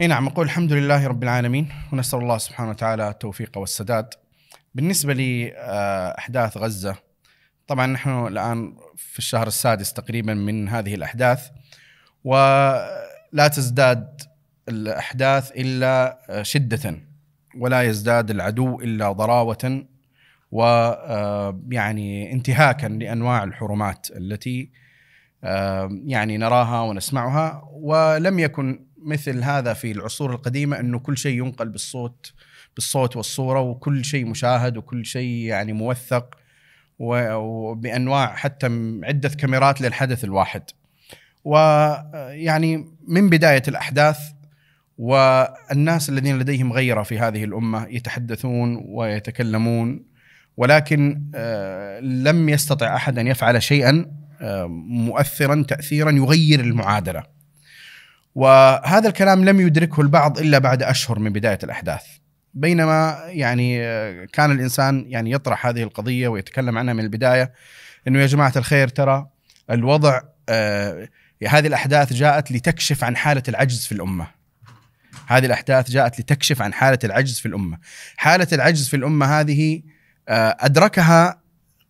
اي نعم اقول الحمد لله رب العالمين ونسال الله سبحانه وتعالى التوفيق والسداد. بالنسبه لاحداث آه، غزه طبعا نحن الان في الشهر السادس تقريبا من هذه الاحداث ولا تزداد الاحداث الا آه، شده ولا يزداد العدو الا ضراوه ويعني آه، انتهاكا لانواع الحرمات التي يعني نراها ونسمعها ولم يكن مثل هذا في العصور القديمه انه كل شيء ينقل بالصوت بالصوت والصوره وكل شيء مشاهد وكل شيء يعني موثق وبانواع حتى عده كاميرات للحدث الواحد. ويعني من بدايه الاحداث والناس الذين لديهم غيره في هذه الامه يتحدثون ويتكلمون ولكن آه، لم يستطع احد ان يفعل شيئا آه، مؤثرا تاثيرا يغير المعادله. وهذا الكلام لم يدركه البعض الا بعد اشهر من بدايه الاحداث بينما يعني آه، كان الانسان يعني يطرح هذه القضيه ويتكلم عنها من البدايه انه يا جماعه الخير ترى الوضع آه هذه الاحداث جاءت لتكشف عن حاله العجز في الامه. هذه الاحداث جاءت لتكشف عن حاله العجز في الامه. حاله العجز في الامه هذه آه ادركها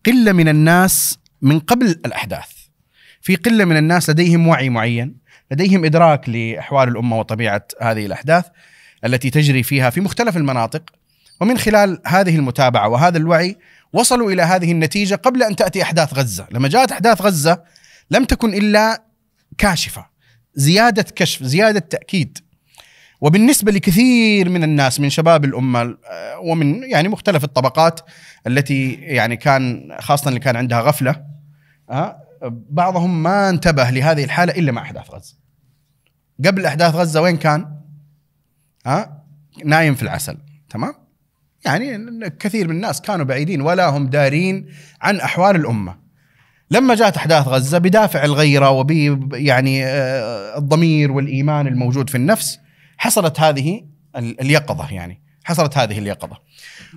قله من الناس من قبل الاحداث. في قله من الناس لديهم وعي معين لديهم إدراك لأحوال الأمة وطبيعة هذه الأحداث التي تجري فيها في مختلف المناطق ومن خلال هذه المتابعة وهذا الوعي وصلوا إلى هذه النتيجة قبل أن تأتي أحداث غزة لما جاءت أحداث غزة لم تكن إلا كاشفة زيادة كشف زيادة تأكيد وبالنسبة لكثير من الناس من شباب الأمة آه، ومن يعني مختلف الطبقات التي يعني كان خاصة اللي كان عندها غفلة آه، بعضهم ما انتبه لهذه الحاله الا مع احداث غزه. قبل احداث غزه وين كان؟ ها؟ نايم في العسل، تمام؟ يعني كثير من الناس كانوا بعيدين ولا هم دارين عن احوال الامه. لما جاءت احداث غزه بدافع الغيره وب يعني آه، الضمير والايمان الموجود في النفس حصلت هذه اليقظه يعني. حصلت هذه اليقظه.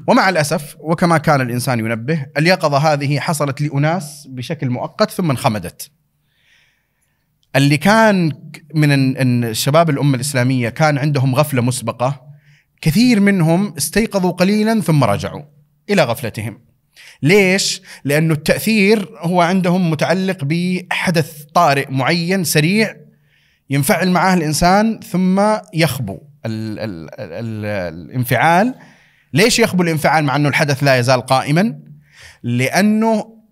ومع الاسف وكما كان الانسان ينبه اليقظه هذه حصلت لاناس بشكل مؤقت ثم انخمدت. اللي كان من الشباب الامه الاسلاميه كان عندهم غفله مسبقه كثير منهم استيقظوا قليلا ثم رجعوا الى غفلتهم. ليش؟ لانه التاثير هو عندهم متعلق بحدث طارئ معين سريع ينفعل معاه الانسان ثم يخبو الانفعال ليش يخبو الانفعال مع انه الحدث لا يزال قائما لانه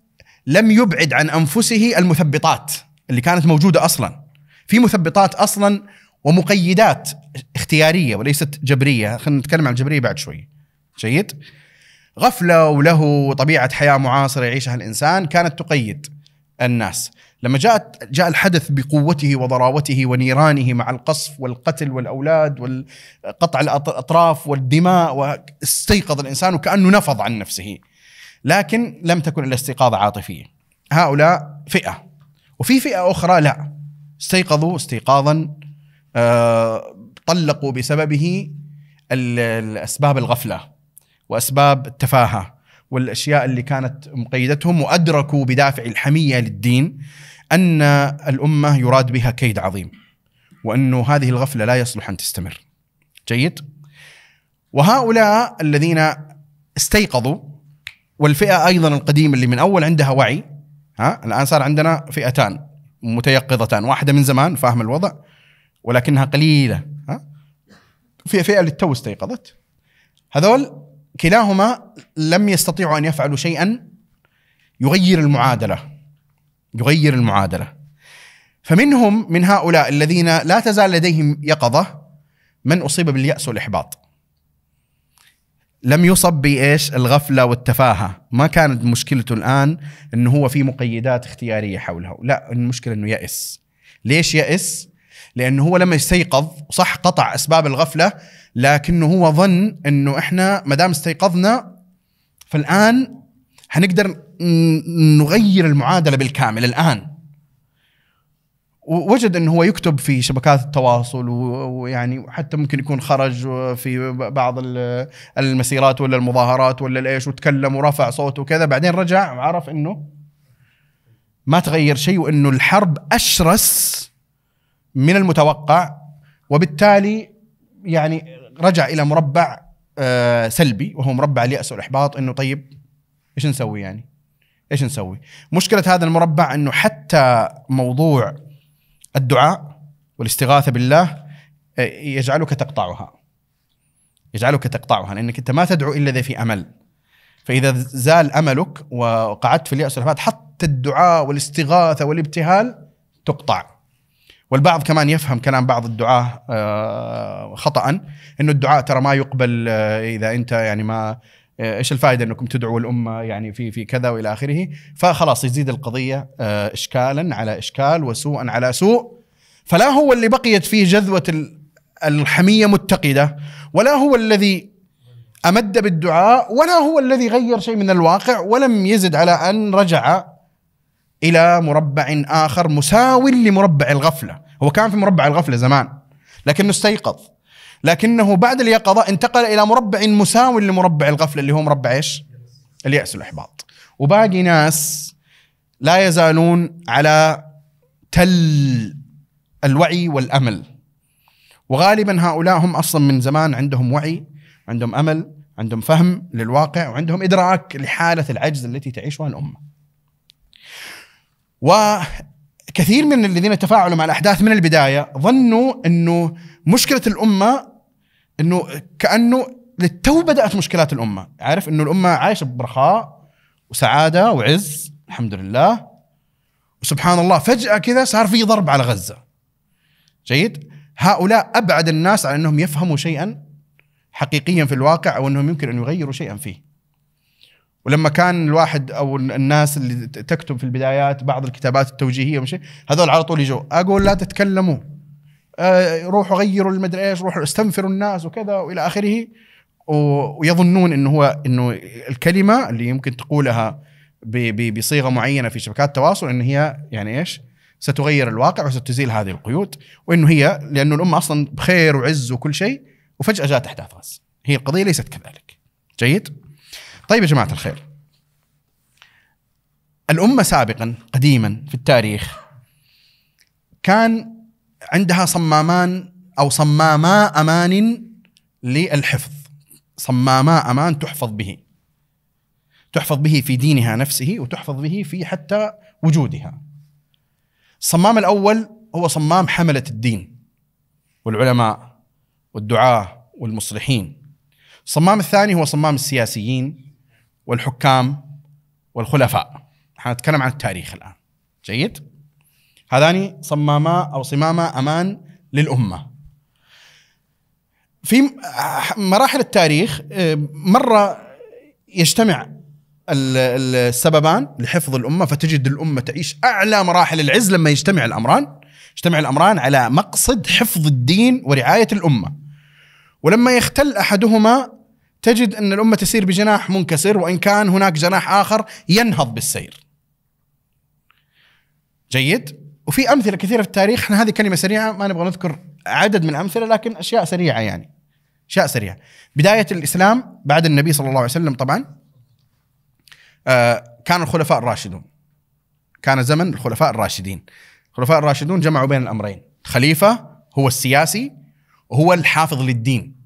لم يبعد عن انفسه المثبطات اللي كانت موجوده اصلا في مثبطات اصلا ومقيدات اختياريه وليست جبريه خلينا نتكلم عن الجبريه بعد شوي جيد غفله وله طبيعه حياه معاصره يعيشها الانسان كانت تقيد الناس لما جاءت جاء الحدث بقوته وضراوته ونيرانه مع القصف والقتل والاولاد وقطع الاطراف والدماء واستيقظ الانسان وكانه نفض عن نفسه لكن لم تكن الا استيقاظه عاطفيه هؤلاء فئه وفي فئه اخرى لا استيقظوا استيقاظا آه، طلقوا بسببه الاسباب الغفله واسباب التفاهه والاشياء اللي كانت مقيدتهم وادركوا بدافع الحميه للدين ان الامه يراد بها كيد عظيم وانه هذه الغفله لا يصلح ان تستمر. جيد؟ وهؤلاء الذين استيقظوا والفئه ايضا القديمه اللي من اول عندها وعي ها الان صار عندنا فئتان متيقظتان، واحده من زمان فاهمه الوضع ولكنها قليله ها؟ في فئه للتو استيقظت هذول كلاهما لم يستطيعوا ان يفعلوا شيئا يغير المعادله يغير المعادله فمنهم من هؤلاء الذين لا تزال لديهم يقظه من اصيب بالياس والاحباط لم يصب بايش الغفله والتفاهه ما كانت مشكلته الان انه هو في مقيدات اختياريه حوله لا المشكله انه يأس ليش يأس لانه هو لما يستيقظ صح قطع اسباب الغفله لكنه هو ظن انه احنا ما دام استيقظنا فالان حنقدر نغير المعادله بالكامل الان وجد انه هو يكتب في شبكات التواصل ويعني حتى ممكن يكون خرج في بعض المسيرات ولا المظاهرات ولا الايش وتكلم ورفع صوته وكذا بعدين رجع وعرف انه ما تغير شيء وانه الحرب اشرس من المتوقع وبالتالي يعني رجع الى مربع آه، سلبي وهو مربع الياس والاحباط انه طيب ايش نسوي يعني؟ ايش نسوي؟ مشكله هذا المربع انه حتى موضوع الدعاء والاستغاثه بالله آه، يجعلك تقطعها. يجعلك تقطعها لانك انت ما تدعو الا اذا في امل. فاذا زال املك وقعدت في الياس والاحباط حتى الدعاء والاستغاثه والابتهال تقطع. والبعض كمان يفهم كلام بعض الدعاة آه، خطأ انه الدعاء ترى ما يقبل آه، اذا انت يعني ما آه، ايش الفائده انكم تدعوا الامه يعني في في كذا والى اخره فخلاص يزيد القضيه اشكالا على اشكال وسوءا على سوء فلا هو اللي بقيت فيه جذوه الحميه متقده ولا هو الذي امد بالدعاء ولا هو الذي غير شيء من الواقع ولم يزد على ان رجع الى مربع اخر مساو لمربع الغفله هو كان في مربع الغفله زمان لكنه استيقظ لكنه بعد اليقظه انتقل الى مربع مساو لمربع الغفله اللي هو مربع ايش الياس والاحباط وباقي ناس لا يزالون على تل الوعي والامل وغالبا هؤلاء هم اصلا من زمان عندهم وعي عندهم امل عندهم فهم للواقع وعندهم ادراك لحاله العجز التي تعيشها الامه وكثير من الذين تفاعلوا مع الاحداث من البدايه ظنوا انه مشكله الامه انه كانه للتو بدات مشكلات الامه، عارف انه الامه عايشه برخاء وسعاده وعز الحمد لله وسبحان الله فجاه كذا صار في ضرب على غزه. جيد؟ هؤلاء ابعد الناس عن انهم يفهموا شيئا حقيقيا في الواقع او انهم يمكن ان يغيروا شيئا فيه. ولما كان الواحد او الناس اللي تكتب في البدايات بعض الكتابات التوجيهيه ومشي هذول على طول يجوا اقول لا تتكلموا آه، روحوا غيروا المدري ايش روحوا استنفروا الناس وكذا والى اخره ويظنون انه هو انه الكلمه اللي يمكن تقولها بصيغه معينه في شبكات التواصل ان هي يعني ايش؟ ستغير الواقع وستزيل هذه القيود وانه هي لانه الامه اصلا بخير وعز وكل شيء وفجاه جاءت احداث غزه هي القضيه ليست كذلك جيد؟ طيب يا جماعه الخير الامه سابقا قديما في التاريخ كان عندها صمامان او صماما امان للحفظ صماما امان تحفظ به تحفظ به في دينها نفسه وتحفظ به في حتى وجودها الصمام الاول هو صمام حمله الدين والعلماء والدعاه والمصلحين الصمام الثاني هو صمام السياسيين والحكام والخلفاء حنتكلم عن التاريخ الآن جيد هذان صماما أو صماما أمان للأمة في مراحل التاريخ آه، مرة يجتمع السببان لحفظ الأمة فتجد الأمة تعيش أعلى مراحل العز لما يجتمع الأمران يجتمع الأمران على مقصد حفظ الدين ورعاية الأمة ولما يختل أحدهما تجد أن الأمة تسير بجناح منكسر وإن كان هناك جناح آخر ينهض بالسير جيد وفي أمثلة كثيرة في التاريخ احنا هذه كلمة سريعة ما نبغى نذكر عدد من الأمثلة لكن أشياء سريعة يعني أشياء سريعة بداية الإسلام بعد النبي صلى الله عليه وسلم طبعا آه كان الخلفاء الراشدون كان زمن الخلفاء الراشدين الخلفاء الراشدون جمعوا بين الأمرين خليفة هو السياسي وهو الحافظ للدين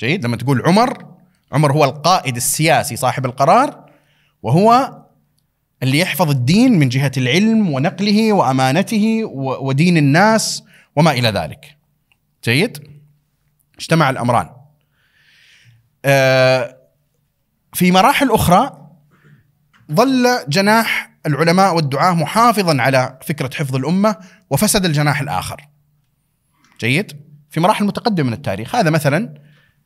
جيد لما تقول عمر عمر هو القائد السياسي صاحب القرار وهو اللي يحفظ الدين من جهه العلم ونقله وامانته ودين الناس وما الى ذلك. جيد؟ اجتمع الامران. آه، في مراحل اخرى ظل جناح العلماء والدعاه محافظا على فكره حفظ الامه وفسد الجناح الاخر. جيد؟ في مراحل متقدمه من التاريخ، هذا مثلا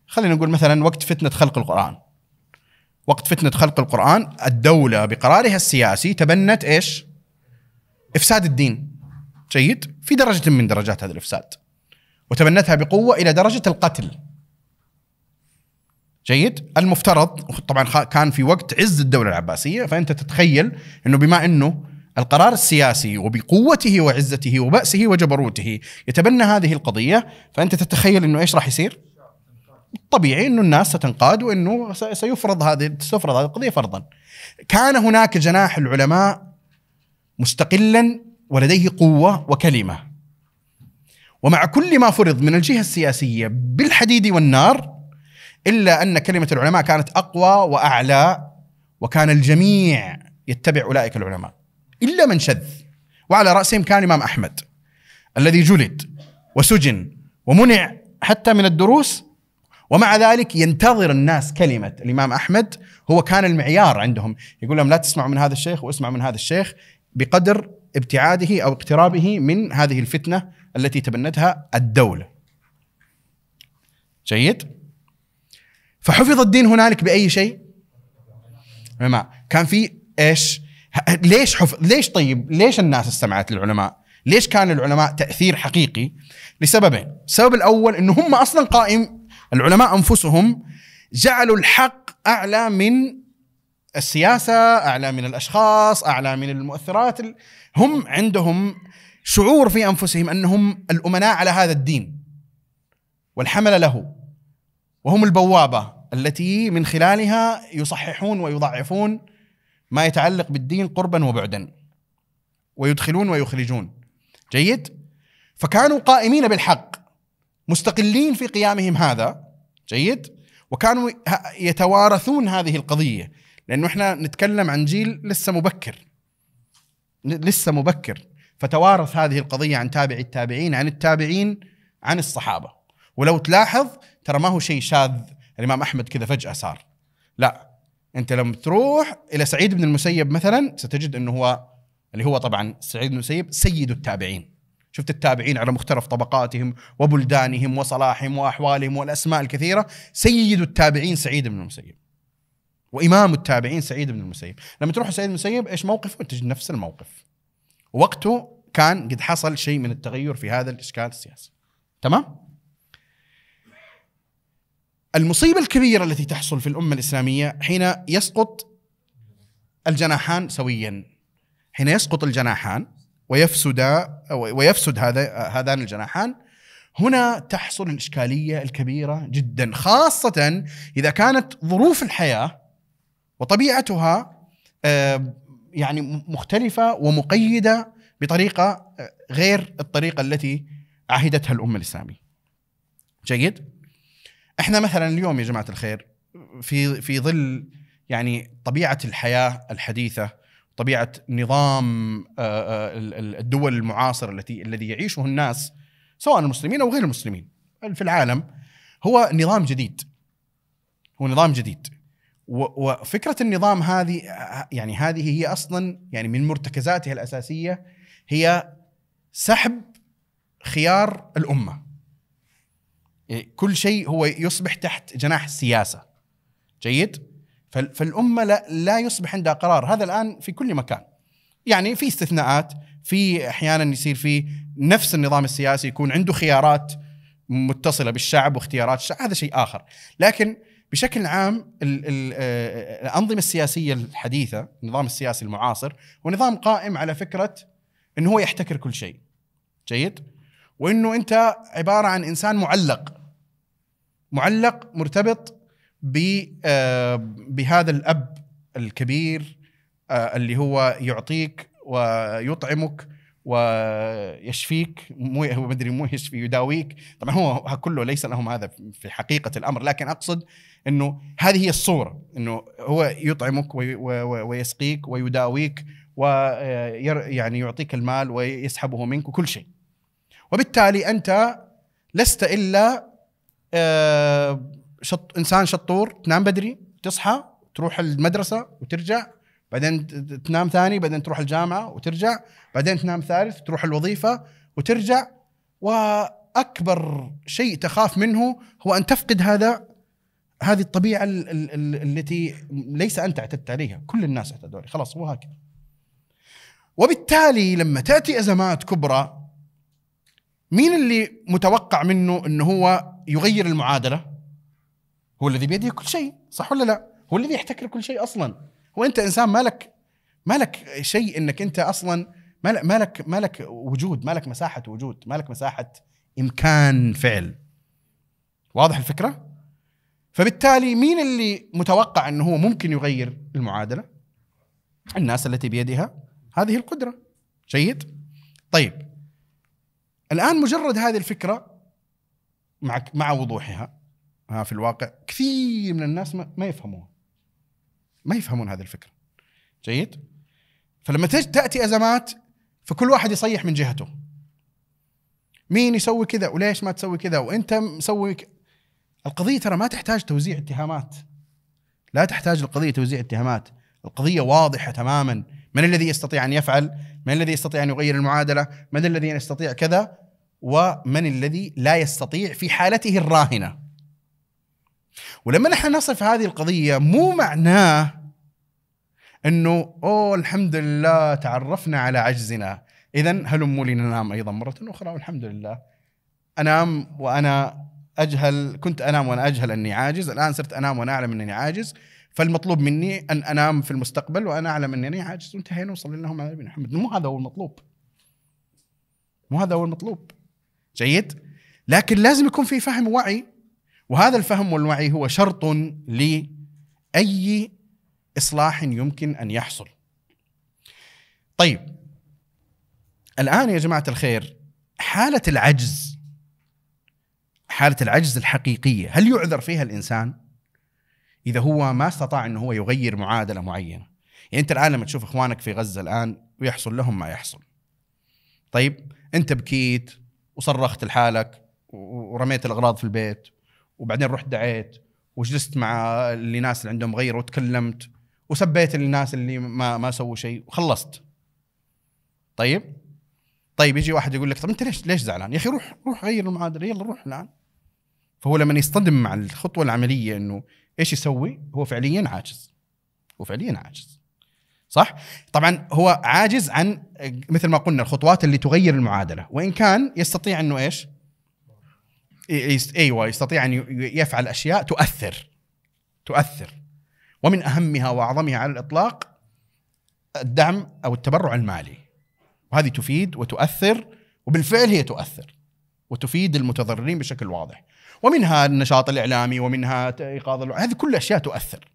خلينا نقول مثلا وقت فتنه خلق القران وقت فتنه خلق القران الدوله بقرارها السياسي تبنت ايش؟ افساد الدين جيد؟ في درجه من درجات هذا الافساد وتبنتها بقوه الى درجه القتل جيد؟ المفترض طبعا كان في وقت عز الدوله العباسيه فانت تتخيل انه بما انه القرار السياسي وبقوته وعزته وبأسه وجبروته يتبنى هذه القضيه فانت تتخيل انه ايش راح يصير؟ طبيعي انه الناس ستنقاد وانه سيفرض هذه ستفرض هذه القضيه فرضا. كان هناك جناح العلماء مستقلا ولديه قوه وكلمه. ومع كل ما فرض من الجهه السياسيه بالحديد والنار الا ان كلمه العلماء كانت اقوى واعلى وكان الجميع يتبع اولئك العلماء الا من شذ وعلى راسهم كان الامام احمد الذي جلد وسجن ومنع حتى من الدروس ومع ذلك ينتظر الناس كلمة الإمام أحمد هو كان المعيار عندهم يقول لهم لا تسمعوا من هذا الشيخ واسمعوا من هذا الشيخ بقدر ابتعاده أو اقترابه من هذه الفتنة التي تبنتها الدولة جيد فحفظ الدين هنالك بأي شيء علماء كان في إيش ليش حفظ ليش طيب ليش الناس استمعت للعلماء ليش كان العلماء تأثير حقيقي لسببين السبب الأول أنه هم أصلا قائم العلماء انفسهم جعلوا الحق اعلى من السياسه، اعلى من الاشخاص، اعلى من المؤثرات، هم عندهم شعور في انفسهم انهم الامناء على هذا الدين والحمل له وهم البوابه التي من خلالها يصححون ويضعفون ما يتعلق بالدين قربا وبعدا ويدخلون ويخرجون جيد فكانوا قائمين بالحق مستقلين في قيامهم هذا جيد وكانوا يتوارثون هذه القضيه لانه احنا نتكلم عن جيل لسه مبكر لسه مبكر فتوارث هذه القضيه عن تابع التابعين عن التابعين عن الصحابه ولو تلاحظ ترى ما هو شيء شاذ الامام احمد كذا فجاه صار لا انت لما تروح الى سعيد بن المسيب مثلا ستجد انه هو اللي هو طبعا سعيد بن المسيب سيد التابعين شفت التابعين على مختلف طبقاتهم وبلدانهم وصلاحهم واحوالهم والاسماء الكثيره سيد التابعين سعيد بن المسيب وامام التابعين سعيد بن المسيب لما تروح سعيد بن المسيب ايش موقفه تجد نفس الموقف وقته كان قد حصل شيء من التغير في هذا الاشكال السياسي تمام المصيبه الكبيره التي تحصل في الامه الاسلاميه حين يسقط الجناحان سويا حين يسقط الجناحان ويفسد ويفسد هذا هذان الجناحان هنا تحصل الاشكاليه الكبيره جدا خاصه اذا كانت ظروف الحياه وطبيعتها آه، يعني مختلفه ومقيده بطريقه آه، غير الطريقه التي عهدتها الامه الاسلاميه. جيد؟ احنا مثلا اليوم يا جماعه الخير في في ظل يعني طبيعه الحياه الحديثه طبيعه نظام آه، آه، الدول المعاصره التي الذي يعيشه الناس سواء المسلمين او غير المسلمين في العالم هو نظام جديد هو نظام جديد وفكره النظام هذه يعني هذه هي اصلا يعني من مرتكزاتها الاساسيه هي سحب خيار الامه إيه، كل شيء هو يصبح تحت جناح السياسه جيد فالامه لا, لا يصبح عندها قرار هذا الان في كل مكان يعني في استثناءات في احيانا يصير في نفس النظام السياسي يكون عنده خيارات متصله بالشعب واختيارات الشعب هذا شيء اخر لكن بشكل عام الـ الـ آه، الانظمه السياسيه الحديثه النظام السياسي المعاصر هو نظام قائم على فكره انه هو يحتكر كل شيء جيد وانه انت عباره عن انسان معلق معلق مرتبط آه، بهذا الاب الكبير آه، اللي هو يعطيك ويطعمك ويشفيك مو ما ادري مو يشفي يداويك طبعا هو كله ليس لهم هذا في حقيقه الامر لكن اقصد انه هذه هي الصوره انه هو يطعمك ويسقيك ويداويك ويعني آه، يعطيك المال ويسحبه منك وكل شيء وبالتالي انت لست الا شط انسان شطور تنام بدري تصحى تروح المدرسه وترجع بعدين تنام ثاني بعدين تروح الجامعه وترجع بعدين تنام ثالث تروح الوظيفه وترجع واكبر شيء تخاف منه هو ان تفقد هذا هذه الطبيعه التي ليس انت اعتدت عليها كل الناس اعتدوا عليها خلاص هو هكذا وبالتالي لما تاتي ازمات كبرى مين اللي متوقع منه انه هو يغير المعادله هو الذي بيده كل شيء صح ولا لا هو الذي يحتكر كل شيء اصلا هو انت انسان مالك مالك شيء انك انت اصلا مالك مالك مالك وجود مالك مساحه وجود مالك مساحه امكان فعل واضح الفكره فبالتالي مين اللي متوقع انه هو ممكن يغير المعادله الناس التي بيدها هذه القدره جيد طيب الان مجرد هذه الفكره مع مع وضوحها ها في الواقع كثير من الناس ما يفهموها ما يفهمون هذه الفكره جيد فلما تاتي ازمات فكل واحد يصيح من جهته مين يسوي كذا وليش ما تسوي كذا وانت مسوي ك... القضيه ترى ما تحتاج توزيع اتهامات لا تحتاج القضيه توزيع اتهامات القضيه واضحه تماما من الذي يستطيع ان يفعل من الذي يستطيع ان يغير المعادله من الذي يستطيع كذا ومن الذي لا يستطيع في حالته الراهنه ولما نحن نصف هذه القضيه مو معناه انه اوه الحمد لله تعرفنا على عجزنا اذا هل لي ننام ايضا مره اخرى والحمد لله انام وانا اجهل كنت انام وانا اجهل اني عاجز الان صرت انام وانا اعلم انني عاجز فالمطلوب مني ان انام في المستقبل وانا اعلم انني عاجز وانتهينا وصلنا اللهم على نبينا محمد مو هذا هو المطلوب مو هذا هو المطلوب جيد لكن لازم يكون في فهم وعي وهذا الفهم والوعي هو شرط لأي إصلاح يمكن أن يحصل طيب الآن يا جماعة الخير حالة العجز حالة العجز الحقيقية هل يعذر فيها الإنسان إذا هو ما استطاع أنه هو يغير معادلة معينة يعني أنت الآن لما تشوف إخوانك في غزة الآن ويحصل لهم ما يحصل طيب أنت بكيت وصرخت لحالك ورميت الأغراض في البيت وبعدين رحت دعيت وجلست مع اللي ناس اللي عندهم غيره وتكلمت وسبيت الناس اللي ما ما سووا شيء وخلصت طيب طيب يجي واحد يقول لك طب انت ليش ليش زعلان يا اخي روح روح غير المعادله يلا روح الان فهو لما يصطدم مع الخطوه العمليه انه ايش يسوي هو فعليا عاجز هو فعليا عاجز صح طبعا هو عاجز عن مثل ما قلنا الخطوات اللي تغير المعادله وان كان يستطيع انه ايش ايوه يستطيع ان يفعل اشياء تؤثر تؤثر ومن اهمها واعظمها على الاطلاق الدعم او التبرع المالي وهذه تفيد وتؤثر وبالفعل هي تؤثر وتفيد المتضررين بشكل واضح ومنها النشاط الاعلامي ومنها ايقاظ هذه كل اشياء تؤثر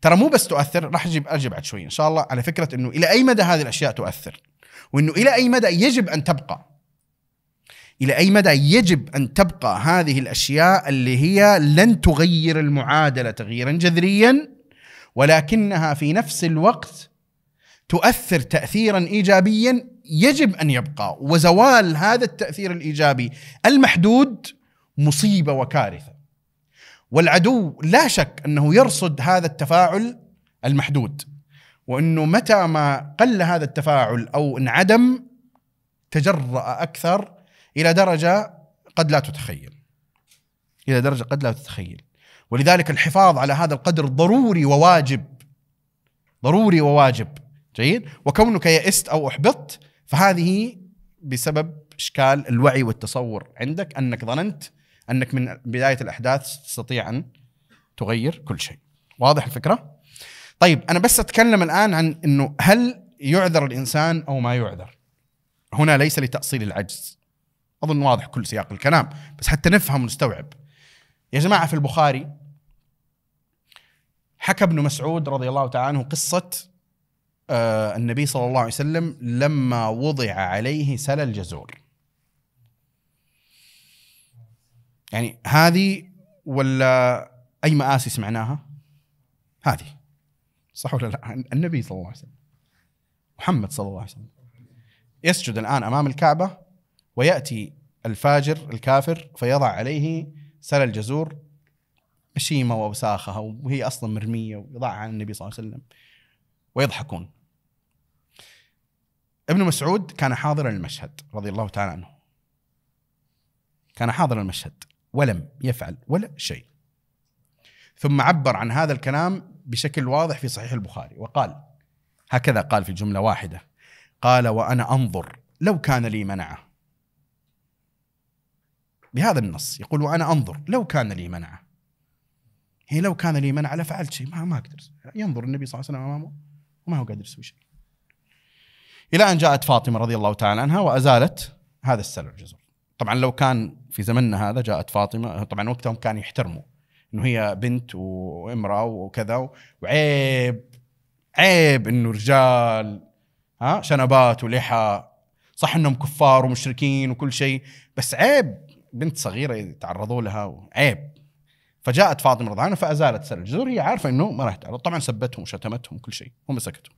ترى مو بس تؤثر راح اجيب ارجع بعد شوي ان شاء الله على فكره انه الى اي مدى هذه الاشياء تؤثر وانه الى اي مدى يجب ان تبقى الى اي مدى يجب ان تبقى هذه الاشياء اللي هي لن تغير المعادله تغييرا جذريا ولكنها في نفس الوقت تؤثر تاثيرا ايجابيا يجب ان يبقى وزوال هذا التاثير الايجابي المحدود مصيبه وكارثه والعدو لا شك انه يرصد هذا التفاعل المحدود وانه متى ما قل هذا التفاعل او انعدم تجرأ اكثر الى درجه قد لا تتخيل الى درجه قد لا تتخيل ولذلك الحفاظ على هذا القدر ضروري وواجب ضروري وواجب جيد وكونك يئست او احبطت فهذه بسبب اشكال الوعي والتصور عندك انك ظننت انك من بدايه الاحداث تستطيع ان تغير كل شيء واضح الفكره طيب انا بس اتكلم الان عن انه هل يعذر الانسان او ما يعذر هنا ليس لتاصيل العجز اظن واضح كل سياق الكلام بس حتى نفهم ونستوعب يا جماعه في البخاري حكى ابن مسعود رضي الله تعالى عنه قصه آه النبي صلى الله عليه وسلم لما وضع عليه سلى الجزور يعني هذه ولا اي مآسي سمعناها هذه صح ولا لا النبي صلى الله عليه وسلم محمد صلى الله عليه وسلم يسجد الان امام الكعبه وياتي الفاجر الكافر فيضع عليه سل الجزور شيمه واوساخها وهي اصلا مرميه ويضعها على النبي صلى الله عليه وسلم ويضحكون. ابن مسعود كان حاضرا المشهد رضي الله تعالى عنه. كان حاضرا المشهد ولم يفعل ولا شيء. ثم عبر عن هذا الكلام بشكل واضح في صحيح البخاري وقال هكذا قال في جمله واحده قال وانا انظر لو كان لي منعه بهذا النص يقول وأنا أنظر لو كان لي منعة هي لو كان لي منعة لفعلت شيء ما, ما أقدر ينظر النبي صلى الله عليه وسلم أمامه وما هو قادر يسوي شيء إلى أن جاءت فاطمة رضي الله تعالى عنها وأزالت هذا السلع الجزر طبعا لو كان في زمننا هذا جاءت فاطمة طبعا وقتهم كان يحترموا انه هي بنت وامراه وكذا وعيب عيب انه رجال ها شنبات ولحى صح انهم كفار ومشركين وكل شيء بس عيب بنت صغيره يتعرضوا لها عيب فجاءت فاطمه رضي عنها فازالت سر الجذور هي عارفه انه ما راح تعرض طبعا سبتهم وشتمتهم وكل شيء ومسكتهم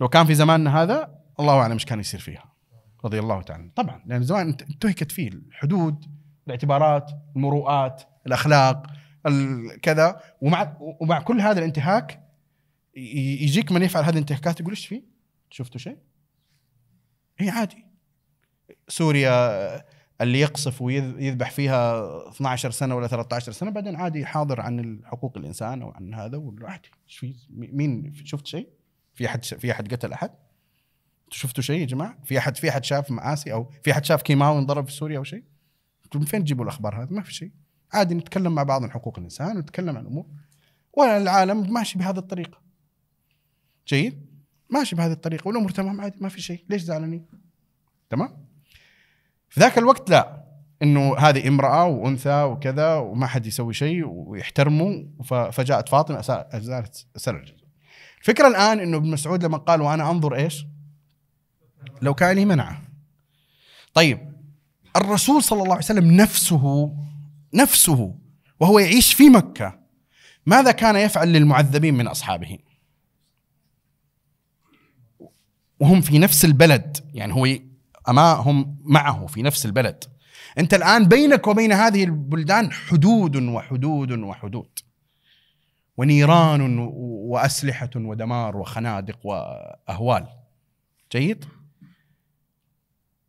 لو كان في زماننا هذا الله اعلم ايش كان يصير فيها رضي الله تعالى طبعا لان زمان انتهكت فيه الحدود الاعتبارات المروءات الاخلاق كذا ومع ومع كل هذا الانتهاك يجيك من يفعل هذه الانتهاكات يقول ايش فيه؟ شفتوا شيء؟ هي عادي سوريا اللي يقصف ويذبح فيها 12 سنه ولا 13 سنه بعدين عادي حاضر عن حقوق الانسان او عن هذا والواحد مين شفت شيء؟ في احد في احد قتل احد؟ شفتوا شيء يا جماعه؟ في احد في احد شاف معاصي او في احد شاف كيماوي انضرب في سوريا او شيء؟ من فين تجيبوا الاخبار هذه؟ ما في شيء. عادي نتكلم مع بعض عن حقوق الانسان ونتكلم عن امور والعالم ماشي بهذه الطريقه. جيد؟ ماشي بهذه الطريقه والامور تمام عادي ما في شيء، ليش زعلني؟ تمام؟ في ذاك الوقت لا انه هذه امراه وانثى وكذا وما حد يسوي شيء ويحترموا فجاءت فاطمه ازالت سرج الفكره الان انه ابن مسعود لما قال وانا انظر ايش؟ لو لي منعه طيب الرسول صلى الله عليه وسلم نفسه نفسه وهو يعيش في مكه ماذا كان يفعل للمعذبين من اصحابه؟ وهم في نفس البلد يعني هو هم معه في نفس البلد أنت الآن بينك وبين هذه البلدان حدود وحدود وحدود ونيران وأسلحة ودمار وخنادق وأهوال جيد؟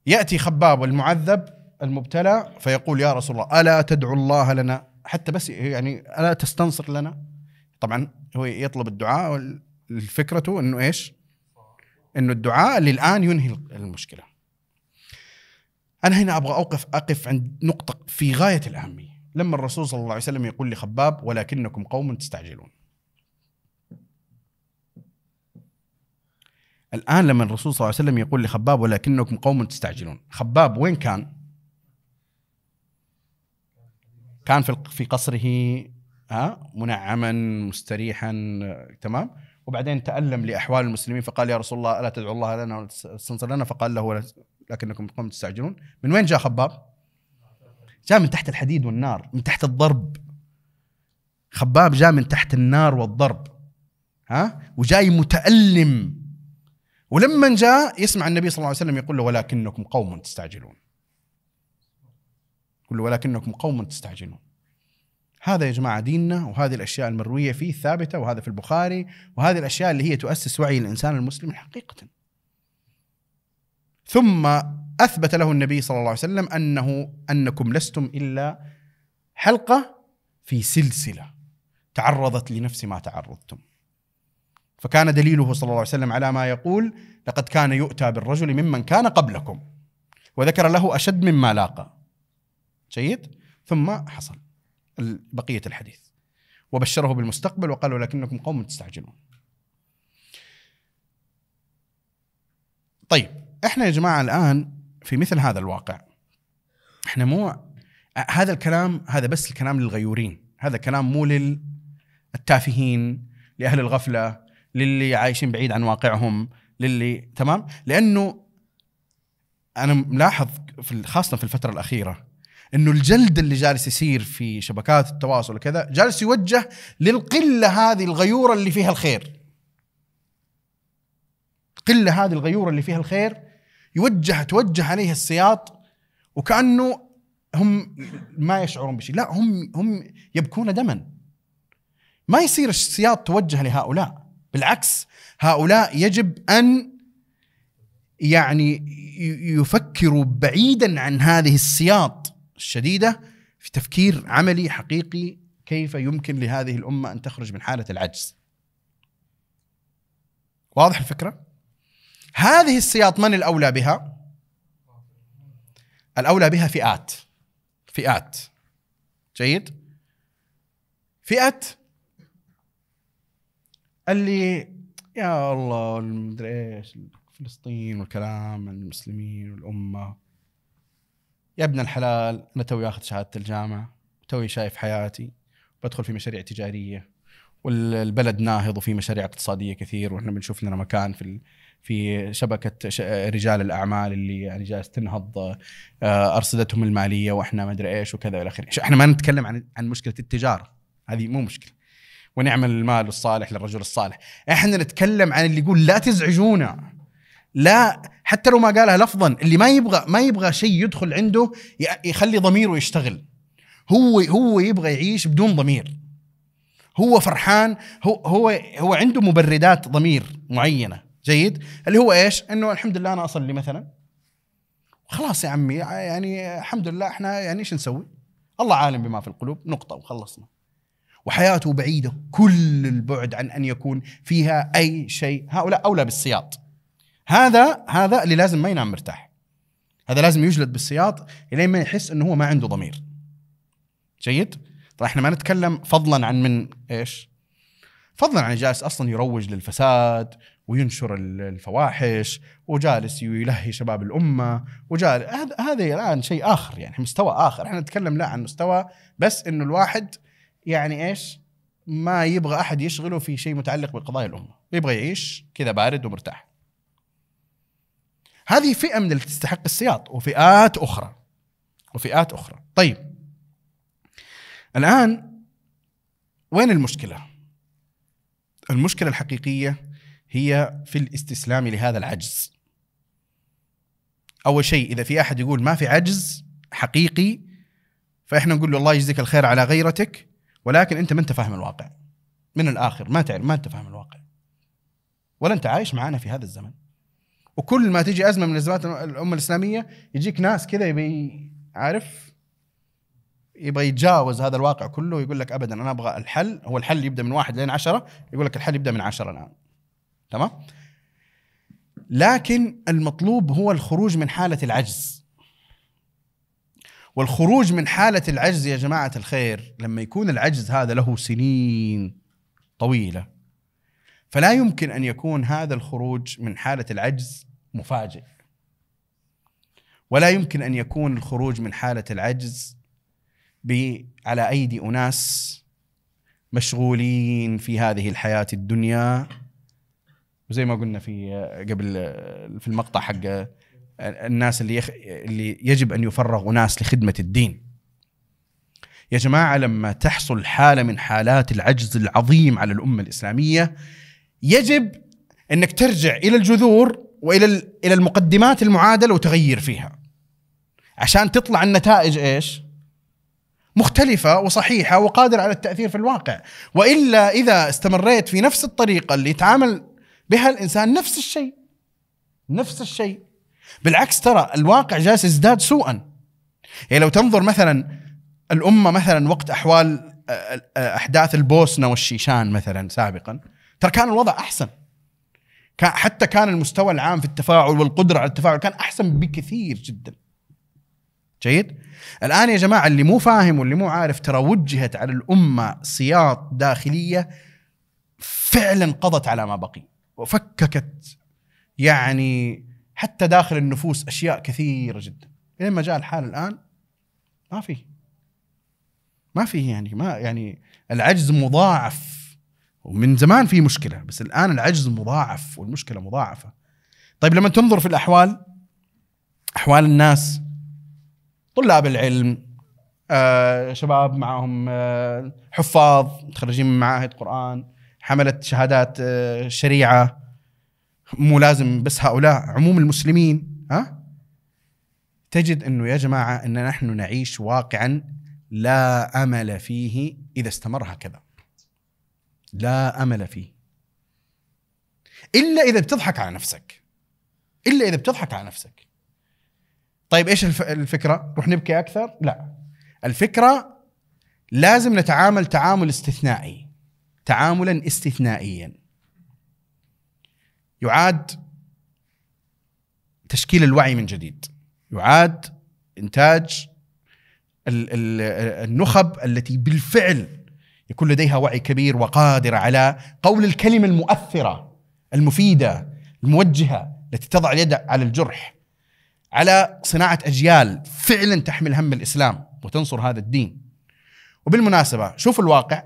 يأتي خباب المعذب المبتلى فيقول يا رسول الله ألا تدعو الله لنا حتى بس يعني ألا تستنصر لنا طبعا هو يطلب الدعاء فكرته أنه إيش أنه الدعاء اللي الآن ينهي المشكلة انا هنا ابغى اوقف اقف عند نقطه في غايه الاهميه لما الرسول صلى الله عليه وسلم يقول لخباب ولكنكم قوم تستعجلون الان لما الرسول صلى الله عليه وسلم يقول لخباب ولكنكم قوم تستعجلون خباب وين كان كان في في قصره ها منعما مستريحا تمام وبعدين تألم لأحوال المسلمين فقال يا رسول الله ألا تدعو الله لنا ولا تستنصر لنا فقال له لكنكم قمتم تستعجلون من وين جاء خباب جاء من تحت الحديد والنار من تحت الضرب خباب جاء من تحت النار والضرب ها وجاي متألم ولما جاء يسمع النبي صلى الله عليه وسلم يقول له ولكنكم قوم تستعجلون يقول له ولكنكم قوم تستعجلون هذا يا جماعة ديننا وهذه الأشياء المروية فيه ثابتة وهذا في البخاري وهذه الأشياء اللي هي تؤسس وعي الإنسان المسلم حقيقة ثم اثبت له النبي صلى الله عليه وسلم انه انكم لستم الا حلقه في سلسله تعرضت لنفس ما تعرضتم. فكان دليله صلى الله عليه وسلم على ما يقول لقد كان يؤتى بالرجل ممن كان قبلكم وذكر له اشد مما لاقى. جيد؟ ثم حصل بقيه الحديث. وبشره بالمستقبل وقال ولكنكم قوم تستعجلون. طيب احنا يا جماعه الان في مثل هذا الواقع احنا مو هذا الكلام هذا بس الكلام للغيورين هذا كلام مو للتافهين لاهل الغفله للي عايشين بعيد عن واقعهم للي تمام لانه انا ملاحظ في خاصه في الفتره الاخيره انه الجلد اللي جالس يصير في شبكات التواصل وكذا جالس يوجه للقله هذه الغيوره اللي فيها الخير القله هذه الغيوره اللي فيها الخير يوجه توجه عليه السياط وكانه هم ما يشعرون بشيء لا هم هم يبكون دما ما يصير السياط توجه لهؤلاء بالعكس هؤلاء يجب ان يعني يفكروا بعيدا عن هذه السياط الشديده في تفكير عملي حقيقي كيف يمكن لهذه الامه ان تخرج من حاله العجز. واضح الفكره؟ هذه السياط من الأولى بها؟ الأولى بها فئات فئات جيد؟ فئة اللي يا الله المدري ايش فلسطين والكلام عن المسلمين والامه يا ابن الحلال انا توي اخذ شهاده الجامعه توي شايف حياتي بدخل في مشاريع تجاريه والبلد ناهض وفي مشاريع اقتصاديه كثير واحنا بنشوف لنا مكان في في شبكه آه، رجال الاعمال اللي يعني جالس تنهض آه، ارصدتهم الماليه واحنا ما ادري ايش وكذا الى اخره، احنا ما نتكلم عن عن مشكله التجاره هذه مو مشكله ونعمل المال الصالح للرجل الصالح، احنا نتكلم عن اللي يقول لا تزعجونا لا حتى لو ما قالها لفظا اللي ما يبغى ما يبغى شيء يدخل عنده يخلي ضميره يشتغل هو هو يبغى يعيش بدون ضمير هو فرحان هو هو هو عنده مبردات ضمير معينه جيد اللي هو ايش انه الحمد لله انا اصلي مثلا خلاص يا عمي يعني الحمد لله احنا يعني ايش نسوي الله عالم بما في القلوب نقطه وخلصنا وحياته بعيده كل البعد عن ان يكون فيها اي شيء هؤلاء اولى بالسياط هذا هذا اللي لازم ما ينام مرتاح هذا لازم يجلد بالسياط الين ما يحس انه هو ما عنده ضمير جيد طيب احنا ما نتكلم فضلا عن من ايش فضلا عن جالس اصلا يروج للفساد وينشر الفواحش وجالس يلهي شباب الامه وجالس هذا هذا الان شيء اخر يعني مستوى اخر احنا نتكلم لا عن مستوى بس انه الواحد يعني ايش ما يبغى احد يشغله في شيء متعلق بقضايا الامه يبغى يعيش كذا بارد ومرتاح هذه فئه من اللي تستحق السياط وفئات اخرى وفئات اخرى طيب الان وين المشكله المشكله الحقيقيه هي في الاستسلام لهذا العجز اول شيء اذا في احد يقول ما في عجز حقيقي فاحنا نقول له الله يجزيك الخير على غيرتك ولكن انت ما انت فاهم الواقع من الاخر ما تعرف ما انت فاهم الواقع ولا انت عايش معنا في هذا الزمن وكل ما تجي ازمه من ازمات الامه الاسلاميه يجيك ناس كذا يبي عارف يبغى يتجاوز هذا الواقع كله ويقول لك ابدا انا ابغى الحل هو الحل يبدا من واحد لين عشره يقول لك الحل يبدا من عشره الان تمام لكن المطلوب هو الخروج من حاله العجز والخروج من حاله العجز يا جماعه الخير لما يكون العجز هذا له سنين طويله فلا يمكن ان يكون هذا الخروج من حاله العجز مفاجئ ولا يمكن ان يكون الخروج من حاله العجز على ايدي اناس مشغولين في هذه الحياه الدنيا وزي ما قلنا في قبل في المقطع حق الناس اللي يخ... اللي يجب ان يفرغوا ناس لخدمه الدين. يا جماعه لما تحصل حاله من حالات العجز العظيم على الامه الاسلاميه يجب انك ترجع الى الجذور والى الى المقدمات المعادله وتغير فيها. عشان تطلع النتائج ايش؟ مختلفة وصحيحة وقادرة على التأثير في الواقع، وإلا إذا استمريت في نفس الطريقة اللي تعامل بها الانسان نفس الشيء نفس الشيء بالعكس ترى الواقع جالس يزداد سوءا يعني لو تنظر مثلا الامه مثلا وقت احوال آه، آه، احداث البوسنه والشيشان مثلا سابقا ترى كان الوضع احسن كان حتى كان المستوى العام في التفاعل والقدره على التفاعل كان احسن بكثير جدا جيد الان يا جماعه اللي مو فاهم واللي مو عارف ترى وجهت على الامه سياط داخليه فعلا قضت على ما بقي وفككت يعني حتى داخل النفوس اشياء كثيره جدا لين ما جاء الحال الان ما في ما في يعني ما يعني العجز مضاعف ومن زمان في مشكله بس الان العجز مضاعف والمشكله مضاعفه طيب لما تنظر في الاحوال احوال الناس طلاب العلم آه شباب معهم آه حفاظ متخرجين من معاهد قران حملت شهادات آه، شريعه مو لازم بس هؤلاء عموم المسلمين ها تجد انه يا جماعه ان نحن نعيش واقعا لا امل فيه اذا استمر هكذا لا امل فيه الا اذا بتضحك على نفسك الا اذا بتضحك على نفسك طيب ايش الفكره نروح نبكي اكثر لا الفكره لازم نتعامل تعامل استثنائي تعاملا استثنائيا يعاد تشكيل الوعي من جديد يعاد انتاج النخب التي بالفعل يكون لديها وعي كبير وقادره على قول الكلمه المؤثره المفيده الموجهه التي تضع اليد على الجرح على صناعه اجيال فعلا تحمل هم الاسلام وتنصر هذا الدين وبالمناسبه شوفوا الواقع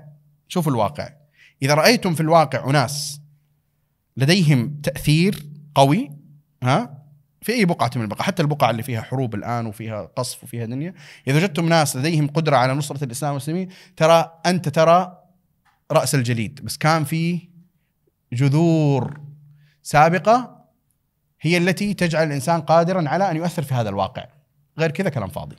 شوفوا الواقع اذا رايتم في الواقع اناس لديهم تاثير قوي ها في اي بقعه من البقع حتى البقع اللي فيها حروب الان وفيها قصف وفيها دنيا اذا وجدتم ناس لديهم قدره على نصره الاسلام والمسلمين ترى انت ترى راس الجليد بس كان في جذور سابقه هي التي تجعل الانسان قادرا على ان يؤثر في هذا الواقع غير كذا كلام فاضي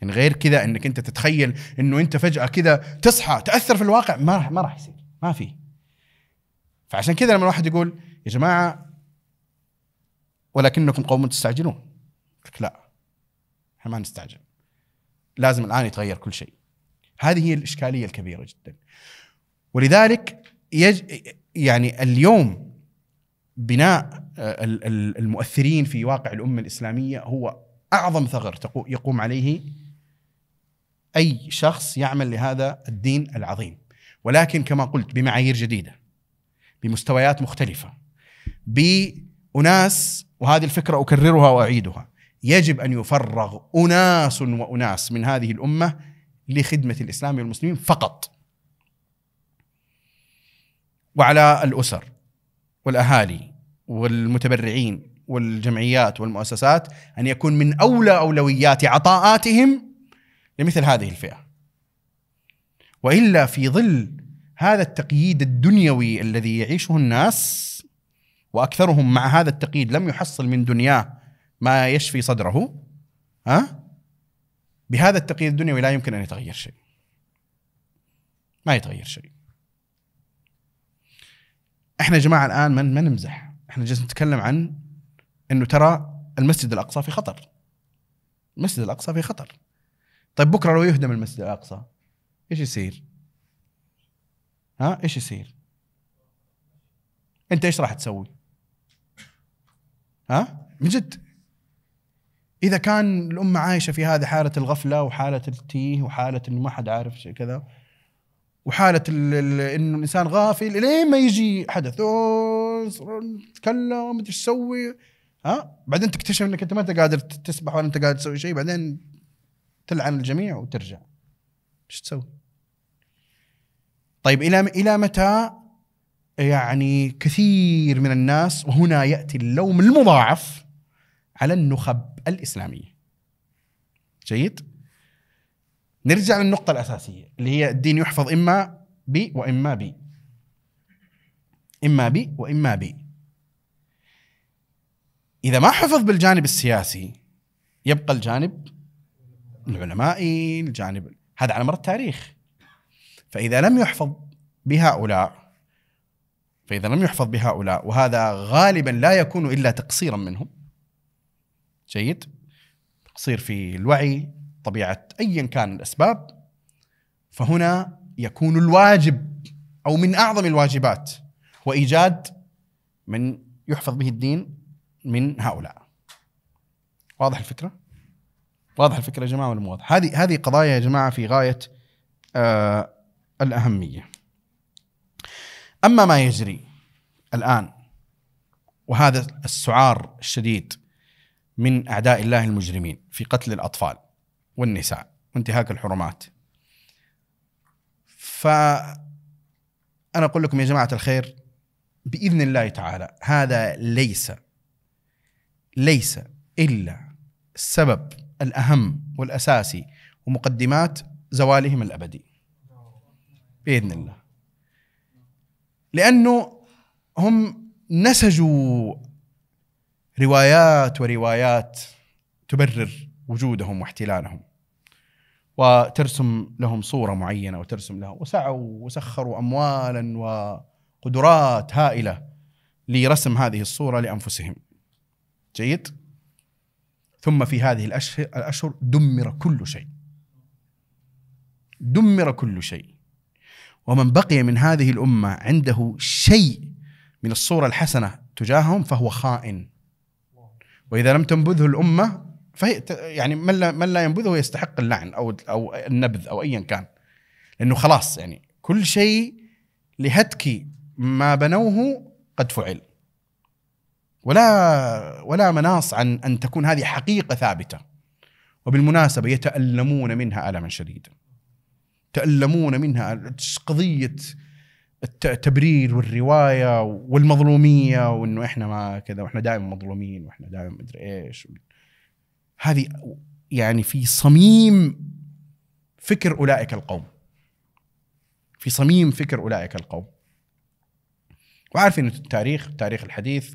يعني غير كذا انك انت تتخيل انه انت فجاه كذا تصحى تاثر في الواقع ما راح ما راح يصير ما في فعشان كذا لما الواحد يقول يا جماعه ولكنكم قوم تستعجلون لك لا احنا ما نستعجل لازم الان يتغير كل شيء هذه هي الاشكاليه الكبيره جدا ولذلك يج... يعني اليوم بناء آه، المؤثرين في واقع الامه الاسلاميه هو اعظم ثغر يقوم عليه اي شخص يعمل لهذا الدين العظيم ولكن كما قلت بمعايير جديده بمستويات مختلفه باناس وهذه الفكره اكررها واعيدها يجب ان يفرغ اناس واناس من هذه الامه لخدمه الاسلام والمسلمين فقط وعلى الاسر والاهالي والمتبرعين والجمعيات والمؤسسات ان يكون من اولى اولويات عطاءاتهم لمثل هذه الفئه والا في ظل هذا التقييد الدنيوي الذي يعيشه الناس واكثرهم مع هذا التقييد لم يحصل من دنياه ما يشفي صدره ها بهذا التقييد الدنيوي لا يمكن ان يتغير شيء ما يتغير شيء احنا يا جماعه الان ما ما نمزح احنا جالسين نتكلم عن انه ترى المسجد الاقصى في خطر المسجد الاقصى في خطر طيب بكره لو يهدم المسجد الاقصى ايش يصير؟ ها ايش يصير؟ انت ايش راح تسوي؟ ها؟ من جد اذا كان الامه عايشه في هذه حاله الغفله وحاله التيه وحاله انه ما حد عارف شيء كذا وحاله انه الانسان غافل لين ما يجي حدث تكلم ايش تسوي ها بعدين تكتشف انك انت ما انت قادر تسبح ولا انت قادر تسوي شيء بعدين تلعن الجميع وترجع ايش تسوي؟ طيب الى الى متى يعني كثير من الناس وهنا ياتي اللوم المضاعف على النخب الاسلاميه. جيد؟ نرجع للنقطه الاساسيه اللي هي الدين يحفظ اما بي واما بي. اما بي واما بي. اذا ما حفظ بالجانب السياسي يبقى الجانب العلمائي الجانب هذا على مر التاريخ فإذا لم يحفظ بهؤلاء فإذا لم يحفظ بهؤلاء وهذا غالبا لا يكون إلا تقصيرا منهم جيد تقصير في الوعي طبيعة أيا كان الأسباب فهنا يكون الواجب أو من أعظم الواجبات وإيجاد من يحفظ به الدين من هؤلاء واضح الفكره؟ واضح الفكره يا جماعه ولا مو واضح؟ هذه هذه قضايا يا جماعه في غايه آه الاهميه. اما ما يجري الان وهذا السعار الشديد من اعداء الله المجرمين في قتل الاطفال والنساء وانتهاك الحرمات. ف انا اقول لكم يا جماعه الخير باذن الله تعالى هذا ليس ليس الا سبب الأهم والأساسي ومقدمات زوالهم الأبدي بإذن الله لأنه هم نسجوا روايات وروايات تبرر وجودهم واحتلالهم وترسم لهم صورة معينة وترسم لهم وسعوا وسخروا أموالا وقدرات هائلة لرسم هذه الصورة لأنفسهم جيد؟ ثم في هذه الأشهر دمر كل شيء دمر كل شيء ومن بقي من هذه الأمة عنده شيء من الصورة الحسنة تجاههم فهو خائن وإذا لم تنبذه الأمة فهي يعني من لا, من لا ينبذه يستحق اللعن أو أو النبذ أو أيا كان لأنه خلاص يعني كل شيء لهتك ما بنوه قد فعل ولا ولا مناص عن ان تكون هذه حقيقه ثابته وبالمناسبه يتالمون منها الما شديدا يتالمون منها قضيه التبرير والروايه والمظلوميه وانه احنا ما كذا واحنا دائما مظلومين واحنا دائما مدري ايش هذه يعني في صميم فكر اولئك القوم في صميم فكر اولئك القوم وعارفين التاريخ التاريخ الحديث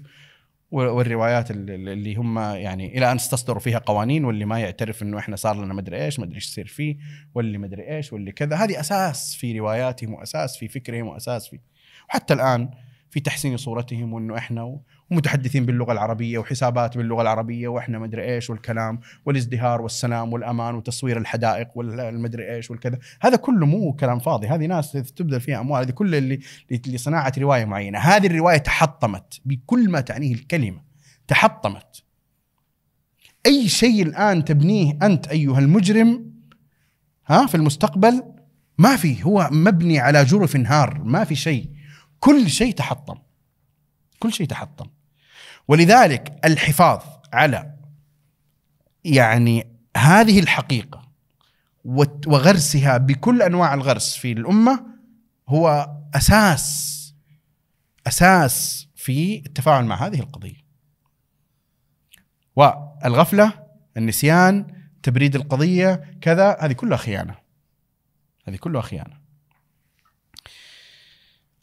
والروايات اللي هم يعني الى ان استصدروا فيها قوانين واللي ما يعترف انه احنا صار لنا مدري ايش مدري ايش يصير فيه واللي مدري ايش واللي كذا هذه اساس في رواياتهم واساس في فكرهم واساس في وحتى الان في تحسين صورتهم وانه احنا متحدثين باللغه العربيه وحسابات باللغه العربيه واحنا مدري ايش والكلام والازدهار والسلام والامان وتصوير الحدائق والمدري ايش والكذا هذا كله مو كلام فاضي هذه ناس تبذل فيها اموال هذه كل اللي لصناعه روايه معينه هذه الروايه تحطمت بكل ما تعنيه الكلمه تحطمت اي شيء الان تبنيه انت ايها المجرم ها في المستقبل ما في هو مبني على جرف هار ما في شيء كل شيء تحطم كل شيء تحطم ولذلك الحفاظ على يعني هذه الحقيقه وغرسها بكل انواع الغرس في الامه هو اساس اساس في التفاعل مع هذه القضيه. والغفله، النسيان، تبريد القضيه، كذا، هذه كلها خيانه. هذه كلها خيانه.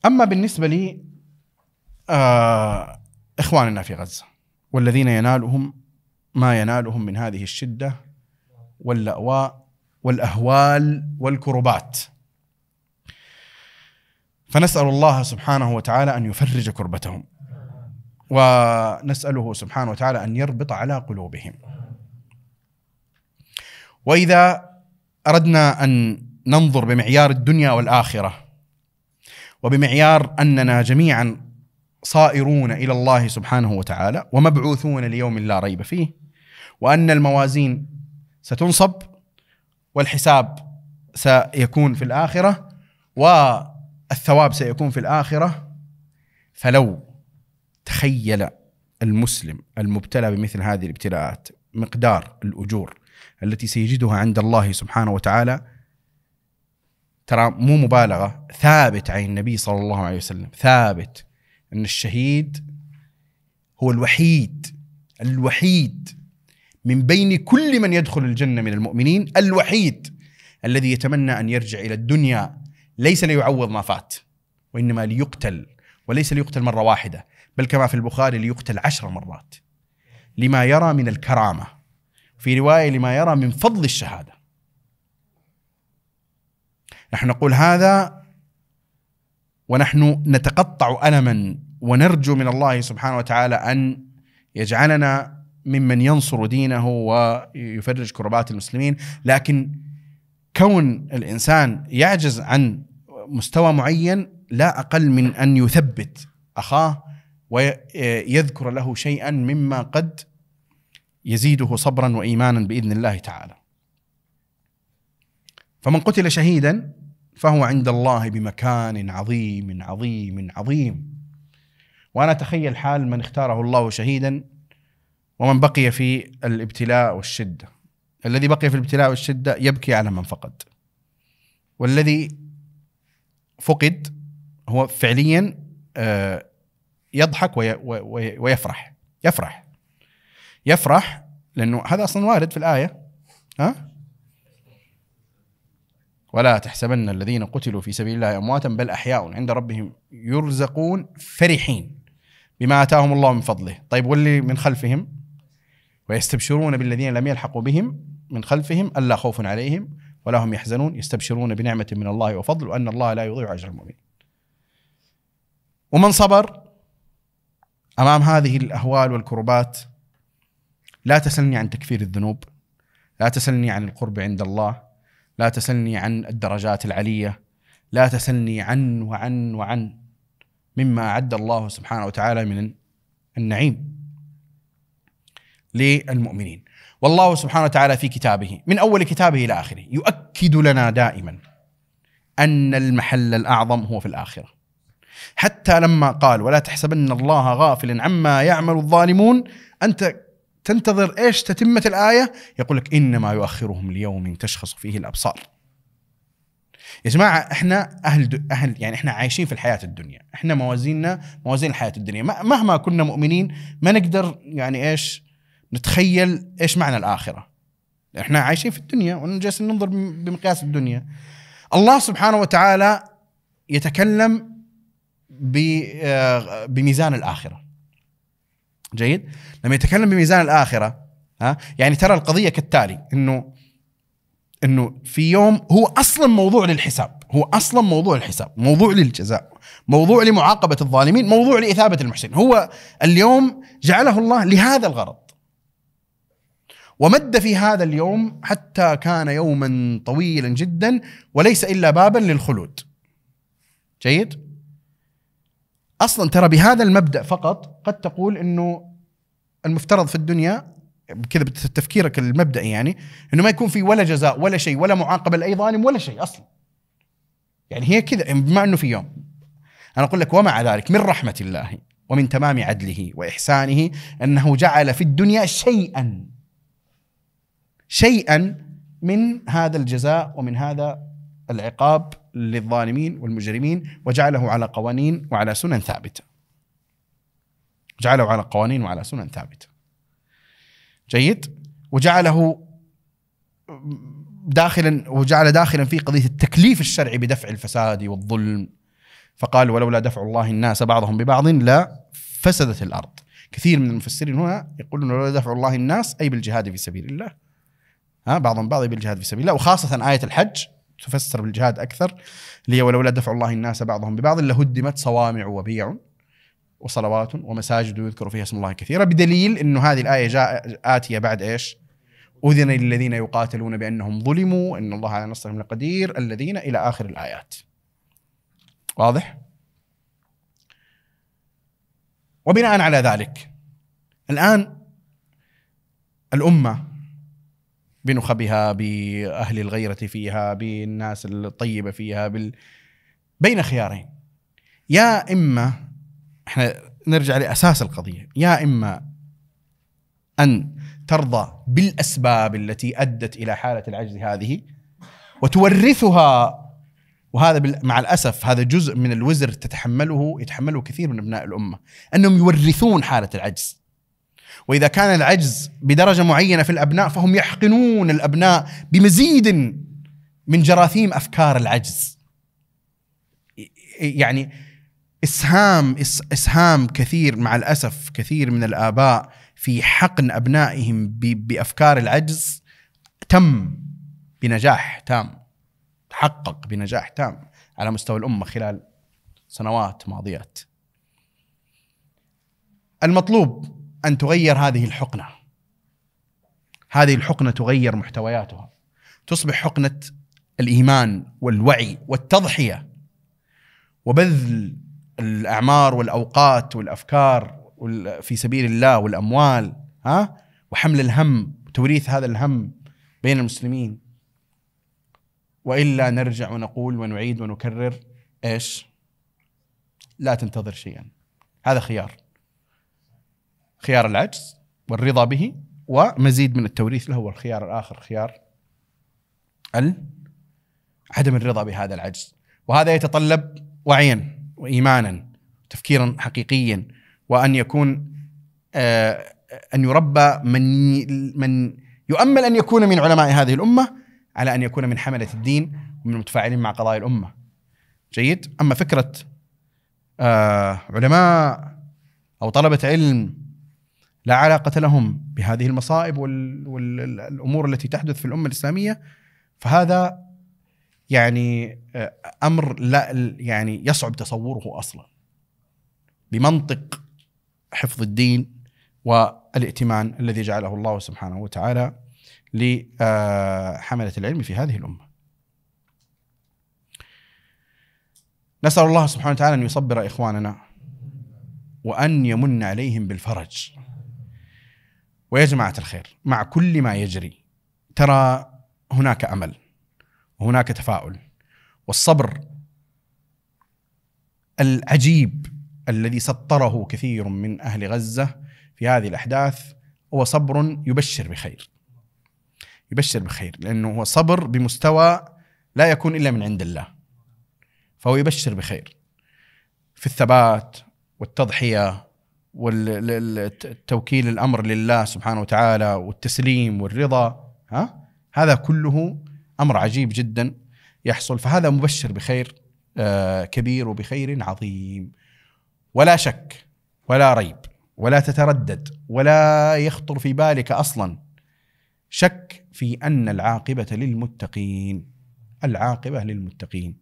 اما بالنسبه لي آه إخواننا في غزة والذين ينالهم ما ينالهم من هذه الشدة واللأواء والأهوال والكربات فنسأل الله سبحانه وتعالى أن يفرج كربتهم ونسأله سبحانه وتعالى أن يربط على قلوبهم وإذا أردنا أن ننظر بمعيار الدنيا والآخرة وبمعيار أننا جميعا صائرون الى الله سبحانه وتعالى ومبعوثون ليوم لا ريب فيه وان الموازين ستنصب والحساب سيكون في الاخره والثواب سيكون في الاخره فلو تخيل المسلم المبتلى بمثل هذه الابتلاءات مقدار الاجور التي سيجدها عند الله سبحانه وتعالى ترى مو مبالغه ثابت عن النبي صلى الله عليه وسلم ثابت ان الشهيد هو الوحيد الوحيد من بين كل من يدخل الجنه من المؤمنين الوحيد الذي يتمنى ان يرجع الى الدنيا ليس ليعوض ما فات وانما ليقتل وليس ليقتل مره واحده بل كما في البخاري ليقتل عشر مرات لما يرى من الكرامه في روايه لما يرى من فضل الشهاده نحن نقول هذا ونحن نتقطع ألما ونرجو من الله سبحانه وتعالى أن يجعلنا ممن ينصر دينه ويفرج كربات المسلمين لكن كون الإنسان يعجز عن مستوى معين لا أقل من أن يثبت أخاه ويذكر له شيئا مما قد يزيده صبرا وإيمانا بإذن الله تعالى فمن قتل شهيدا فهو عند الله بمكان عظيم عظيم عظيم وانا اتخيل حال من اختاره الله شهيدا ومن بقي في الابتلاء والشده الذي بقي في الابتلاء والشده يبكي على من فقد والذي فقد هو فعليا آه، يضحك ويفرح يفرح يفرح لانه هذا اصلا وارد في الايه ها ولا تحسبن الذين قتلوا في سبيل الله امواتا بل احياء عند ربهم يرزقون فرحين بما اتاهم الله من فضله طيب واللي من خلفهم ويستبشرون بالذين لم يلحقوا بهم من خلفهم الا خوف عليهم ولا هم يحزنون يستبشرون بنعمه من الله وفضل وان الله لا يضيع اجر المؤمنين ومن صبر امام هذه الاهوال والكربات لا تسلني عن تكفير الذنوب لا تسلني عن القرب عند الله لا تسلني عن الدرجات العليه لا تسلني عن وعن وعن مما اعد الله سبحانه وتعالى من النعيم للمؤمنين والله سبحانه وتعالى في كتابه من اول كتابه الى اخره يؤكد لنا دائما ان المحل الاعظم هو في الاخره حتى لما قال ولا تحسبن الله غافلا عما يعمل الظالمون انت تنتظر ايش تتمه الايه يقول لك انما يؤخرهم ليوم تشخص فيه الابصار يا جماعه احنا اهل اهل يعني احنا عايشين في الحياه الدنيا احنا موازيننا موازين الحياه الدنيا مهما كنا مؤمنين ما نقدر يعني ايش نتخيل ايش معنى الاخره احنا عايشين في الدنيا وجالسين ننظر بمقياس الدنيا الله سبحانه وتعالى يتكلم آه، بميزان الاخره جيد لما يتكلم بميزان الاخره ها يعني ترى القضيه كالتالي انه انه في يوم هو اصلا موضوع للحساب هو اصلا موضوع الحساب موضوع للجزاء موضوع لمعاقبه الظالمين موضوع لاثابه المحسنين هو اليوم جعله الله لهذا الغرض ومد في هذا اليوم حتى كان يوما طويلا جدا وليس الا بابا للخلود جيد اصلا ترى بهذا المبدا فقط قد تقول انه المفترض في الدنيا كذا تفكيرك المبدئي يعني انه ما يكون في ولا جزاء ولا شيء ولا معاقبه لاي ظالم ولا شيء اصلا. يعني هي كذا يعني بما انه في يوم. انا اقول لك ومع ذلك من رحمه الله ومن تمام عدله واحسانه انه جعل في الدنيا شيئا شيئا من هذا الجزاء ومن هذا العقاب للظالمين والمجرمين وجعله على قوانين وعلى سنن ثابته. جعله على قوانين وعلى سنن ثابته. جيد؟ وجعله داخلا وجعل داخلا في قضيه التكليف الشرعي بدفع الفساد والظلم فقال ولولا دفع الله الناس بعضهم ببعض لا فسدت الارض كثير من المفسرين هنا يقولون ولولا دفع الله الناس اي بالجهاد في سبيل الله ها بعضهم بعض بالجهاد في سبيل الله وخاصه ايه الحج تفسر بالجهاد اكثر اللي هي ولولا دفع الله الناس بعضهم ببعض لهدمت صوامع وبيع وصلوات ومساجد يذكر فيها اسم الله كثيرا بدليل انه هذه الايه جاء اتيه بعد ايش؟ اذن للذين يقاتلون بانهم ظلموا ان الله على نصرهم لقدير الذين الى اخر الايات. واضح؟ وبناء على ذلك الان الامه بنخبها باهل الغيره فيها بالناس الطيبه فيها بال... بين خيارين يا اما احنا نرجع لاساس القضيه يا اما ان ترضى بالاسباب التي ادت الى حاله العجز هذه وتورثها وهذا مع الاسف هذا جزء من الوزر تتحمله يتحمله كثير من ابناء الامه انهم يورثون حاله العجز واذا كان العجز بدرجه معينه في الابناء فهم يحقنون الابناء بمزيد من جراثيم افكار العجز يعني اسهام اسهام كثير مع الاسف كثير من الاباء في حقن ابنائهم بافكار العجز تم بنجاح تام تحقق بنجاح تام على مستوى الامه خلال سنوات ماضيات المطلوب ان تغير هذه الحقنه. هذه الحقنه تغير محتوياتها. تصبح حقنه الايمان والوعي والتضحيه وبذل الاعمار والاوقات والافكار في سبيل الله والاموال ها وحمل الهم وتوريث هذا الهم بين المسلمين والا نرجع ونقول ونعيد ونكرر ايش؟ لا تنتظر شيئا هذا خيار خيار العجز والرضا به ومزيد من التوريث له والخيار الاخر خيار عدم الرضا بهذا العجز وهذا يتطلب وعيا وايمانا تفكيرا حقيقيا وان يكون آه، ان يربى من من يؤمل ان يكون من علماء هذه الامه على ان يكون من حمله الدين ومن المتفاعلين مع قضايا الامه. جيد؟ اما فكره آه، علماء او طلبه علم لا علاقة لهم بهذه المصائب والأمور التي تحدث في الأمة الإسلامية فهذا يعني آه، أمر لا يعني يصعب تصوره أصلا بمنطق حفظ الدين والائتمان الذي جعله الله سبحانه وتعالى لحملة آه، العلم في هذه الأمة نسأل الله سبحانه وتعالى أن يصبر إخواننا وأن يمن عليهم بالفرج ويا جماعة الخير مع كل ما يجري ترى هناك أمل وهناك تفاؤل والصبر العجيب الذي سطره كثير من أهل غزة في هذه الأحداث هو صبر يبشر بخير يبشر بخير لأنه هو صبر بمستوى لا يكون إلا من عند الله فهو يبشر بخير في الثبات والتضحية والتوكيل الامر لله سبحانه وتعالى والتسليم والرضا ها هذا كله امر عجيب جدا يحصل فهذا مبشر بخير آه، كبير وبخير عظيم ولا شك ولا ريب ولا تتردد ولا يخطر في بالك اصلا شك في ان العاقبه للمتقين العاقبه للمتقين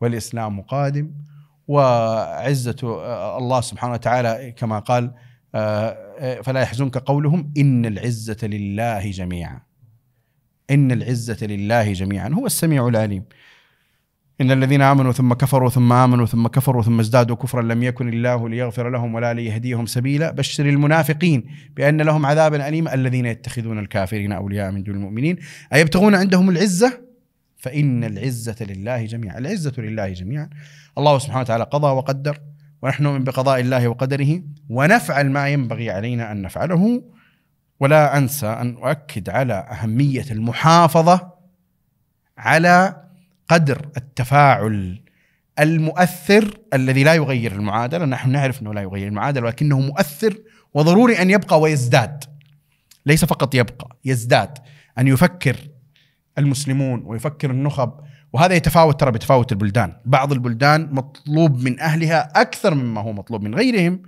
والاسلام قادم وعزة آه، الله سبحانه وتعالى كما قال آه، آه، فلا يحزنك قولهم إن العزة لله جميعا إن العزة لله جميعا هو السميع العليم إن الذين آمنوا ثم كفروا ثم آمنوا ثم كفروا ثم ازدادوا كفرا لم يكن الله ليغفر لهم ولا ليهديهم سبيلا بشر المنافقين بأن لهم عذابا أليما الذين يتخذون الكافرين أولياء من دون المؤمنين أيبتغون عندهم العزة فإن العزة لله جميعا العزة لله جميعا الله سبحانه وتعالى قضى وقدر ونحن نؤمن بقضاء الله وقدره ونفعل ما ينبغي علينا أن نفعله ولا أنسى أن أؤكد على أهمية المحافظة على قدر التفاعل المؤثر الذي لا يغير المعادلة نحن نعرف أنه لا يغير المعادلة ولكنه مؤثر وضروري أن يبقى ويزداد ليس فقط يبقى يزداد أن يفكر المسلمون ويفكر النخب وهذا يتفاوت ترى بتفاوت البلدان بعض البلدان مطلوب من أهلها أكثر مما هو مطلوب من غيرهم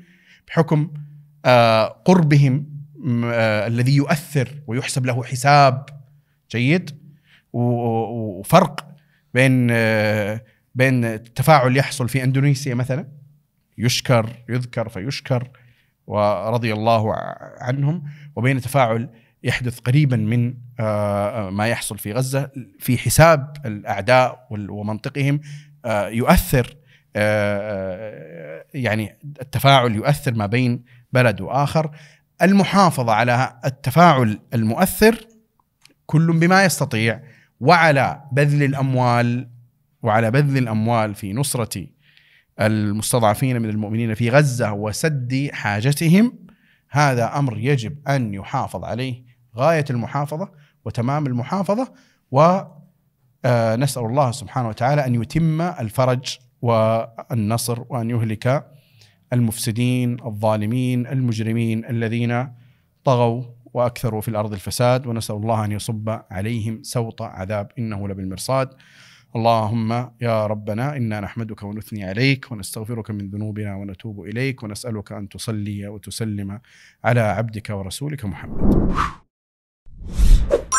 بحكم آه، قربهم آه، الذي يؤثر ويحسب له حساب جيد وفرق بين آه، بين التفاعل يحصل في اندونيسيا مثلا يشكر يذكر فيشكر ورضي الله عنهم وبين تفاعل يحدث قريبا من آه، آه، ما يحصل في غزه في حساب الاعداء ومنطقهم آه، يؤثر يعني التفاعل يؤثر ما بين بلد واخر المحافظه على التفاعل المؤثر كل بما يستطيع وعلى بذل الاموال وعلى بذل الاموال في نصره المستضعفين من المؤمنين في غزه وسد حاجتهم هذا امر يجب ان يحافظ عليه غايه المحافظه وتمام المحافظه ونسال آه، الله سبحانه وتعالى ان يتم الفرج والنصر وان يهلك المفسدين الظالمين المجرمين الذين طغوا واكثروا في الارض الفساد ونسال الله ان يصب عليهم سوط عذاب انه لبالمرصاد اللهم يا ربنا انا نحمدك ونثني عليك ونستغفرك من ذنوبنا ونتوب اليك ونسالك ان تصلي وتسلم على عبدك ورسولك محمد you